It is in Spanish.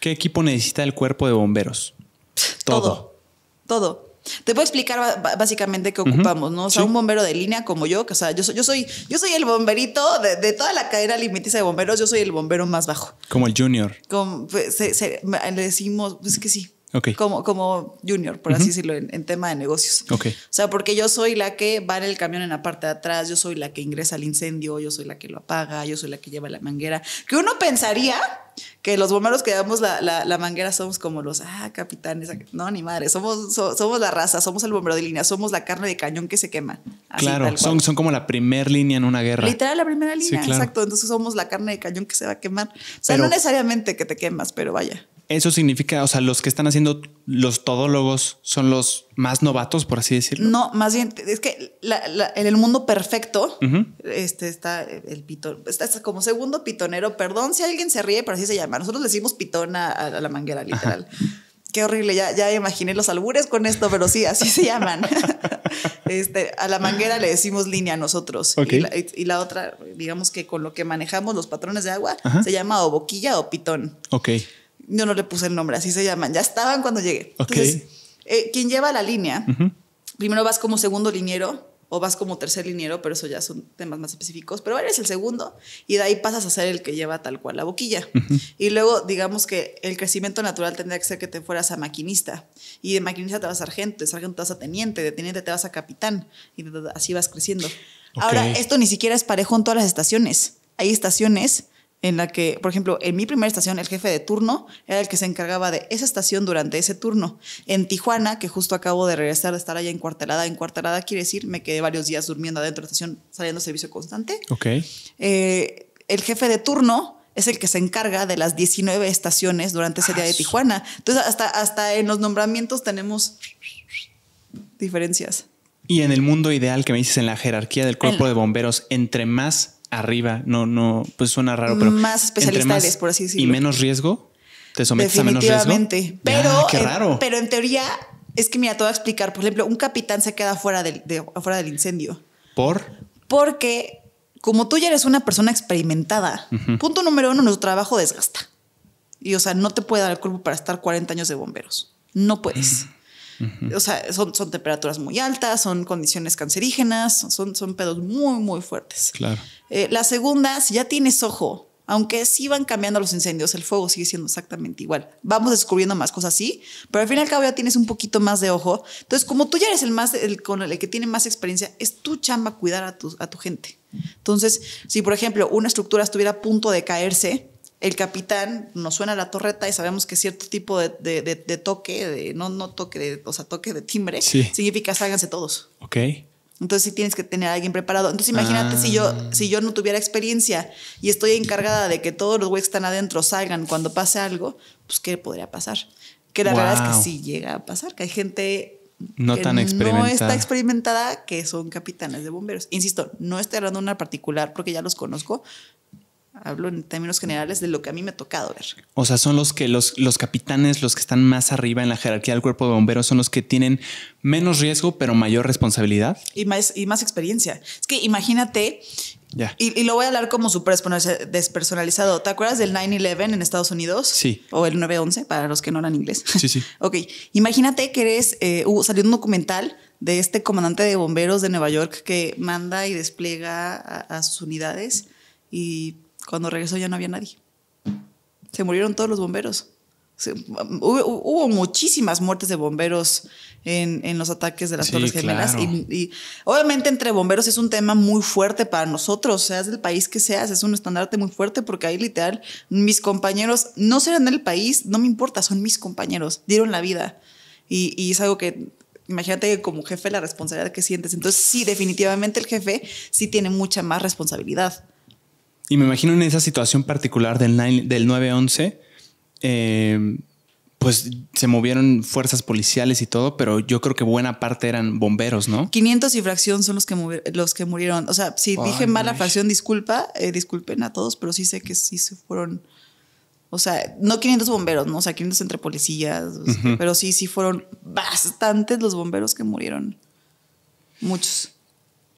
¿Qué equipo necesita el cuerpo de bomberos? Todo. Todo. Te puedo explicar básicamente qué ocupamos, ¿no? O sea, un bombero de línea como yo, que, o sea, yo soy, yo soy, yo soy el bomberito de, toda la cadena limitiza de bomberos, yo soy el bombero más bajo. Como el junior. Como, pues, le decimos, pues que sí, Ok. Como, como junior, por así decirlo, en, tema de negocios. O sea, porque yo soy la que va en el camión en la parte de atrás, yo soy la que ingresa al incendio, yo soy la que lo apaga, yo soy la que lleva la manguera. Que uno pensaría que los bomberos que damos la, la, manguera somos como los, ah, capitanes, no, ni madre, somos, somos la raza, somos el bombero de línea, somos la carne de cañón que se quema. claro, son, son como la primera línea en una guerra. Literal, la primera línea, exacto. Entonces somos la carne de cañón que se va a quemar. O sea, no necesariamente que te quemas, pero vaya eso significa, o sea, los que están haciendo los todólogos son los más novatos, por así decirlo. No, más bien, es que en el mundo perfecto, este está el pitón, está, como segundo pitonero, perdón si alguien se ríe, pero así se llama. Nosotros le decimos pitón a, la manguera, literal. Qué horrible, ya, ya imaginé los albures con esto, pero sí, así se llaman. este, a la manguera le decimos línea nosotros. Y, la, otra, digamos que con lo que manejamos los patrones de agua, se llama o boquilla o pitón. Ok yo no le puse el nombre, así se llaman, ya estaban cuando llegué. Eh, quien lleva la línea, primero vas como segundo liniero o vas como tercer liniero, pero eso ya son temas más específicos, pero eres el segundo y de ahí pasas a ser el que lleva tal cual la boquilla. Y luego digamos que el crecimiento natural tendría que ser que te fueras a maquinista y de maquinista te vas a sargento, de sargento te vas a teniente, de teniente te vas a capitán y así vas creciendo. Ahora, esto ni siquiera es parejo en todas las estaciones. Hay estaciones en la que, por ejemplo, en mi primera estación el jefe de turno era el que se encargaba de esa estación durante ese turno. En Tijuana, que justo acabo de regresar de estar allá en en cuartelada quiere decir me quedé varios días durmiendo adentro de la estación, saliendo servicio constante. Ok. Eh, el jefe de turno es el que se encarga de las 19 estaciones durante ese día de ah, Tijuana. Entonces, hasta, hasta en los nombramientos tenemos diferencias. Y en el mundo ideal que me dices, en la jerarquía del cuerpo de bomberos, entre más arriba. No, no, pues suena raro, pero. Más especialistas, por así decirlo. Y menos riesgo. Te sometes a menos riesgo. Definitivamente. Pero, pero en teoría, es que mira, te voy a explicar. Por ejemplo, un capitán se queda fuera del, afuera del incendio. ¿Por? Porque como tú ya eres una persona experimentada, punto número uno, nuestro trabajo desgasta. Y o sea, no te puede dar el cuerpo para estar 40 años de bomberos. No puedes. O sea, son, temperaturas muy altas, son condiciones cancerígenas, son, son pedos muy, muy fuertes. Claro. Eh, la segunda, si ya tienes ojo, aunque sí van cambiando los incendios, el fuego sigue siendo exactamente igual. Vamos descubriendo más cosas, así, pero al fin y al cabo ya tienes un poquito más de ojo. Entonces, como tú ya eres el más, el, con el que tiene más experiencia, es tu chamba cuidar a a tu gente. Entonces, si por ejemplo una estructura estuviera a punto de caerse, el capitán nos suena la torreta y sabemos que cierto tipo de, de, de, toque, no, no toque, o sea, toque de timbre, significa sálganse todos. Ok. Entonces sí tienes que tener a alguien preparado. Entonces imagínate si yo ah. si yo no tuviera experiencia y estoy encargada de que todos los güeyes que están adentro salgan cuando pase algo, pues qué podría pasar. Que la verdad es que sí llega a pasar, que hay gente no que tan experimentada. No está experimentada que son capitanes de bomberos. Insisto, no estoy hablando de una particular porque ya los conozco, Hablo en términos generales de lo que a mí me ha tocado ver. O sea, son los que los, los capitanes, los que están más arriba en la jerarquía del cuerpo de bomberos, son los que tienen menos riesgo, pero mayor responsabilidad. Y más, y más experiencia. Es que imagínate, ya. Y, y, lo voy a hablar como súper despersonalizado. ¿Te acuerdas del 9-11 en Estados Unidos? Sí. O el 9-11, para los que no hablan inglés. Sí, sí. ok. Imagínate que eres, eh, hubo, salió un documental de este comandante de bomberos de Nueva York que manda y despliega a, a sus unidades y cuando regresó ya no había nadie. Se murieron todos los bomberos. hubo, muchísimas muertes de bomberos en, en los ataques de las Torres Gemelas. Y, obviamente entre bomberos es un tema muy fuerte para nosotros, seas del país que seas, es un estandarte muy fuerte porque ahí literal mis compañeros no serán del país, no me importa, son mis compañeros, dieron la vida. Y, y es algo que, imagínate como jefe la responsabilidad que sientes. Entonces sí, definitivamente el jefe sí tiene mucha más responsabilidad. Y me imagino en esa situación particular del, 9, del 11 eh, pues se movieron fuerzas policiales y todo, pero yo creo que buena parte eran bomberos, ¿no? 500 y fracción son los que, los que murieron. O sea, si dije mala fracción, disculpa, eh, disculpen a todos, pero sí sé que sí se fueron. O sea, no 500 bomberos, ¿no? O sea, 500 entre policías, pero sí, sí fueron bastantes los bomberos que murieron. Muchos.